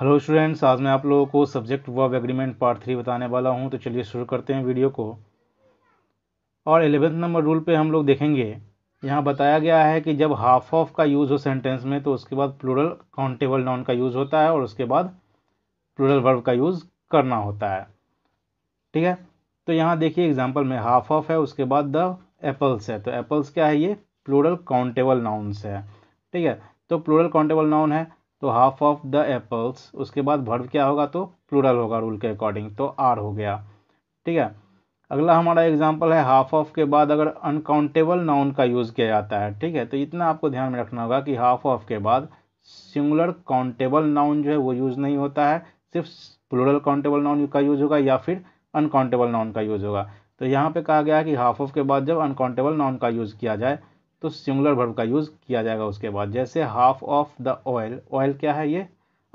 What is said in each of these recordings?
hello students आज मैं आप लोगों को subject verb agreement part three बताने वाला हूं तो चलिए शुरू करते हैं वीडियो को और एलेवेंथ नंबर रूल पे हम लोग देखेंगे यहाँ बताया गया है कि जब हाफ ऑफ का यूज़ हो सेंटेंस में तो उसके बाद प्लूरल काउंटेबल नाउन का यूज़ होता है और उसके बाद प्लूरल वर्ब का यूज़ करना होता है ठीक है तो यहाँ देखिए एग्जाम्पल में हाफ ऑफ है उसके बाद द एप्पल्स है तो एप्पल्स क्या है ये प्लूरल काउंटेबल नाउन्स है ठीक है तो प्लूरल काउंटेबल नाउन है तो हाफ ऑफ द एप्पल्स उसके बाद भर्व क्या होगा तो प्लूरल होगा रूल के अकॉर्डिंग तो आर हो गया ठीक है अगला हमारा एग्जाम्पल है हाफ ऑफ के बाद अगर अनकाउंटेबल नाउन का यूज़ किया जाता है ठीक है तो इतना आपको ध्यान में रखना होगा कि हाफ ऑफ के बाद सिंगुलर काउंटेबल नाउन जो है वो यूज़ नहीं होता है सिर्फ प्लूरल काउंटेबल नाउन का यूज़ होगा या फिर अनकाउंटेबल नाउन का यूज़ होगा तो यहाँ पे कहा गया है कि हाफ ऑफ के बाद जब अनकाउंटेबल नाउन का यूज़ किया जाए तो सिंगुलर वर्ब का यूज़ किया जाएगा उसके बाद जैसे half of the oil oil क्या है ये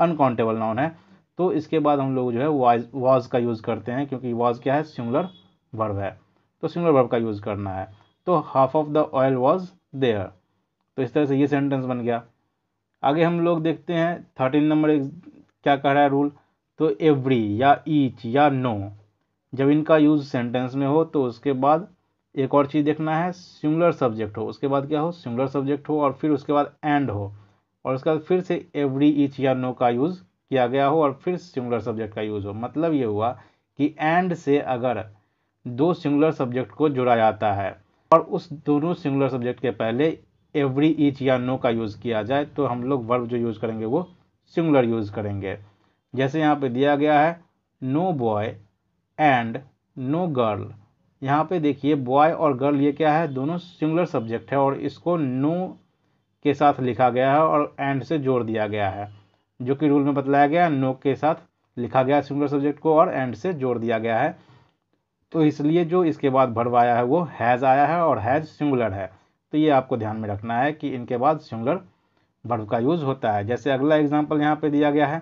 अनकाउंटेबल नाउन है तो इसके बाद हम लोग जो है वाज वाज का यूज़ करते हैं क्योंकि वाज क्या है सिंगुलर वर्ब है तो सिंगुलर वर्ब का यूज़ करना है तो half of the oil was there तो इस तरह से ये सेंटेंस बन गया आगे हम लोग देखते हैं थर्टीन नंबर एक क्या कह रहा है रूल तो एवरी या ईच या नो जब इनका यूज़ सेंटेंस में हो तो उसके बाद एक और चीज़ देखना है सिंगुलर सब्जेक्ट हो उसके बाद क्या हो सिंगुलर सब्जेक्ट हो और फिर उसके बाद एंड हो और उसके बाद फिर से एवरी ईच या नो का यूज़ किया गया हो और फिर सिंगुलर सब्जेक्ट का यूज़ हो मतलब ये हुआ कि एंड से अगर दो सिंगुलर सब्जेक्ट को जोड़ा जाता है और उस दोनों सिंगुलर सब्जेक्ट के पहले एवरी ईच या नो का यूज़ किया जाए तो हम लोग वर्ब जो यूज़ करेंगे वो सिंगुलर यूज़ करेंगे जैसे यहाँ पे दिया गया है no boy and no girl यहाँ पे देखिए बॉय और गर्ल ये क्या है दोनों सिंगुलर सब्जेक्ट है और इसको नो के साथ लिखा गया है और एंड से जोड़ दिया गया है जो कि रूल में बतलाया गया है नो के साथ लिखा गया सिंगुलर सब्जेक्ट को और एंड से जोड़ दिया गया है तो इसलिए जो इसके बाद भरवाया है वो हैज़ आया है और हैज़ सिंगुलर है तो ये आपको ध्यान में रखना है कि इनके बाद सिंगुलर भर्व का यूज़ होता है जैसे अगला एग्जाम्पल यहाँ पे दिया गया है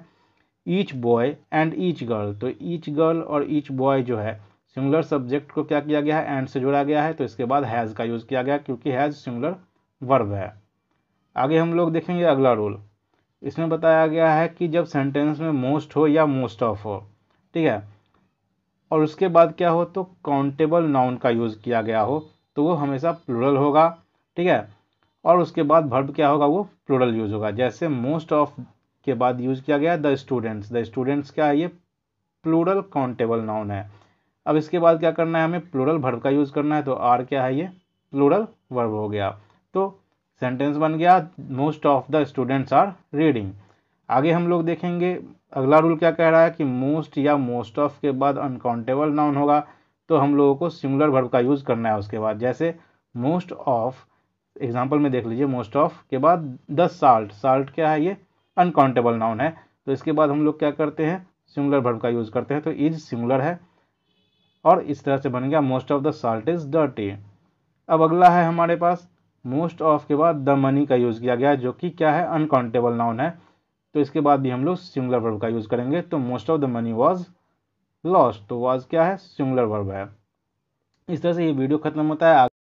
each boy and each girl तो ईच गर्ल और ईच बॉय जो है सिंगुलर सब्जेक्ट को क्या किया गया है एंड से जोड़ा गया है तो इसके बाद हैज़ का यूज़ किया गया क्योंकि हैज़ सिंगुलर वर्ब है आगे हम लोग देखेंगे अगला रूल इसमें बताया गया है कि जब सेंटेंस में मोस्ट हो या मोस्ट ऑफ हो ठीक है और उसके बाद क्या हो तो काउंटेबल नाउन का यूज़ किया गया हो तो वो हमेशा प्लूरल होगा ठीक है और उसके बाद वर्ब क्या होगा वो प्लूरल यूज़ होगा जैसे मोस्ट ऑफ के बाद यूज़ किया गया द स्टूडेंट्स द स्टूडेंट्स क्या है ये प्लूरल काउंटेबल नाउन है अब इसके बाद क्या करना है हमें प्लूरल वर्ब का यूज़ करना है तो आर क्या है ये प्लूरल वर्ब हो गया तो सेंटेंस बन गया most of the students are reading आगे हम लोग देखेंगे अगला रूल क्या कह रहा है कि मोस्ट या मोस्ट ऑफ के बाद अनकाउंटेबल नाउन होगा तो हम लोगों को सिंगुलर वर्ब का यूज़ करना है उसके बाद जैसे मोस्ट ऑफ एग्जाम्पल में देख लीजिए मोस्ट ऑफ के बाद द साल्ट साल्ट क्या है ये अनकाउंटेबल नाउन है तो इसके बाद हम लोग क्या करते हैं सिंगुलर वर्ब का यूज़ करते हैं तो इज सिंगुलर है और इस तरह से बन गया most of the salt is dirty अब अगला है हमारे पास मोस्ट ऑफ के बाद द मनी का यूज़ किया गया जो कि क्या है अनकाउंटेबल नाउन है तो इसके बाद भी हम लोग सिंगुलर वर्ब का यूज़ करेंगे तो most of the money was lost तो वॉज क्या है सिंगुलर वर्ब है इस तरह से ये वीडियो खत्म होता है